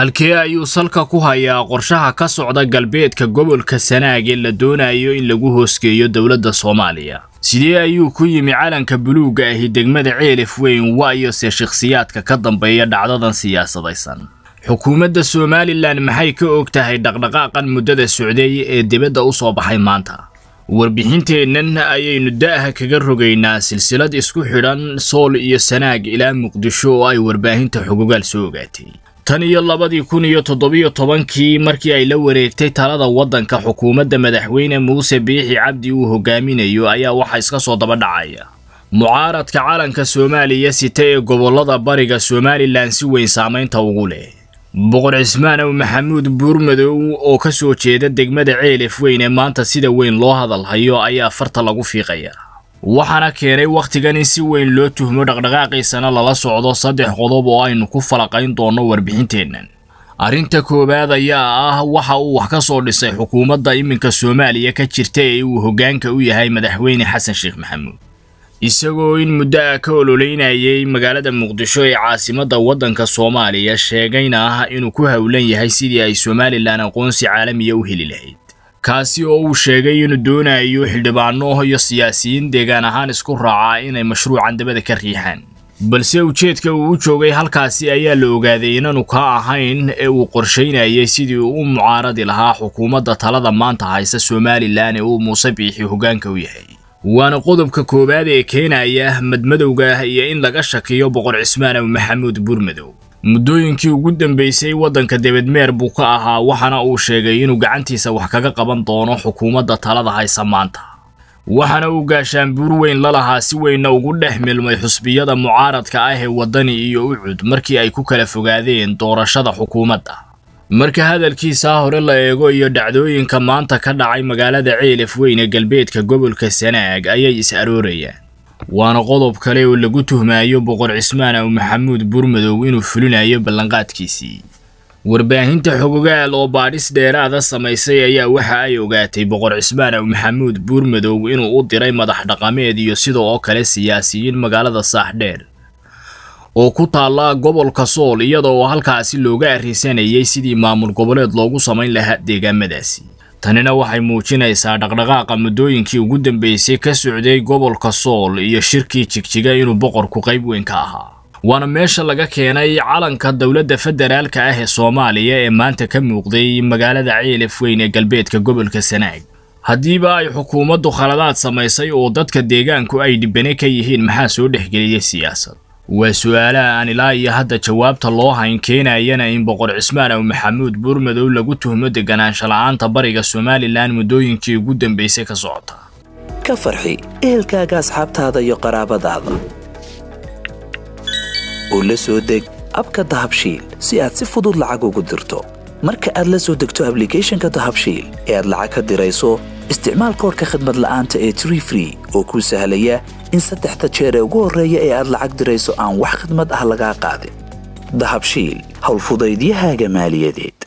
halkee ayuu salka ku hayaa qorshaha ka socda galbeedka gobolka sanaag ee la doonayo in lagu hoosgeeyo dowladda soomaaliya sidee ayuu ku yimi calanka buluugga ahi degmada ceelef weyn waayose shakhsiyaadka ka dambeeya dhacdadan siyaasadaysan xukuumadda somalilan maxay ka og tahay dhaqdhaqaaqan muddada socday ee dibadda u soo baxay maanta warbixinteennan ayaynu da'aha kaga rogaynaa silsilad isku xidhan sool iyo sanaag ilaa muqdisho oo ay warbaahinta xogogaal soo ogaatay tan iyo labadii kun iyo toddobiyo tobankii markii ay la wareegtay talada waddanka xukuumadda madaxweyne muuse biixi cabdi uu hogaaminayo ayaa waxa iska soo daba dhacaya mucaaradka calanka soomaaliya sita ee gobollada bariga somalilan si weyn saamaynta ugu leh boqor cismaan ow maxamuud buurmadow oo ka soo jeeda degmada ceelef weyn ee maanta sida weyn loo hadalhayo ayaa farta lagu fiiqaya waxaana keenay wakhtigan in si weyn loo tuhmo dhaqdhaqaaqiisana lala socdo saddex qodob oo aynu ku falaqayn doonno warbixinteennan arrinta koowaad ayaa ah waxa uu wax ka soo dhisay xukuumadda iminka soomaaliya ka jirta ee uu hoggaanka u yahay madaxweyne xasan sheekh maxamuud isagoo in muddo ah ka ololeynayay magaalada muqdisho ee caasimadda waddanka soomaaliya sheegayna ah inuu ku howlan yahay sidii ay somalilan aqoonsi caalamiya u heli lahayd kaasi oo uu sheegay inuu doonayo xildhibaanno iyo siyaasiyiin deegaan ahaan isku raacaa inay mashruucan dabada ka riixaan balse ujeedka uu u joogay halkaasi ayaa la ogaaday inanu ka ahayn ee uu qorshaynayay sidii uu u mucaaradi lahaa xukuumadda talada maanta haysa somalilan ee uu muuse biixi hoggaanka u yahay waana qodobka koowaad ee keenaya madmadowga iyo in laga shakiyo boqor cismaan aw maxamuud buurmadow muddooyinkii ugu dambeysay waddanka debed meer buu ka ahaa waxaana uu sheegay inuu gacantiisa wax kaga qaban doono xukuumadda talada haysa maanta waxaana uu gaashaanbuur weyn la lahaa si weynna ugu dhex milmay xusbiyada mucaaradka ah ee waddani iyo ucud markii ay ku kala fogaadeen doorashada xukuumadda marka hadalkiisaa hore la eego iyo dhacdooyinka maanta ka dhacay magaalada ceelaf weyn ee galbeedka gobolka sanaag ayay is aroorayaan waana qodob kale oo lagu tuhmaayo boqor cismaan aw maxamuud buurmadow inuu fulinayo ballanqaadkiisii warbaahinta xogogaal oo baadhis dheeraada samaysay ayaa waxa ay ogaatay boqor cismaan aw maxamuud buurmadow inuu u diray madax dhaqameed iyo sida oo kale siyaasiyiin magaalada saaxdheer oo ku taalla gobolka sool iyada halkaasi looga arrisanayay sidii maamul goboleed loogu samayn lahaa deegaamadaasi tanina waxay muujinaysaa dhaqdhaqaaqa muddooyinkii ugu dambeysay ka socday gobolka sool iyo shirkii jigjiga inuu boqorku qayb weyn ka ahaa waana meesha laga keenay calanka dowladda federaalka ah ee soomaaliya ee maanta ka muuqday magaalada ceelaf weyn ee galbeedka gobolka sanaag haddiiba ay xukuumaddu khaladaad samaysay oo dadka deegaanku ay dhibane ka yihiin maxaa soo dhexgeliyay siyaasad waa su-aalaha aan ilaa iyo hadda jawaabta loo hayn keenayana in boqor cismaan aw maxamuud buurmadow lagu tuhmo deganaansha la'aanta bariga somalilan muddooyinkii ugu dambaysay ka socota ka farxi ehelkaaga asxaabtaada iyo qaraabadaada oo la soo deg abka dahabshiil si aad si fudud lacag ugu dirto marka aad la soo degto ablicathonka dahabshiil ee aad lacag ka dirayso isticmaal koorka khadmad la'aanta ee tree free oo kuu sahlaya in saddexda jeer ee ugu horreeya ee aad lacag dirayso aan wax khidmad ah lagaa qaadin dahabshiil howlfudaydiyahaaga maaliyadeed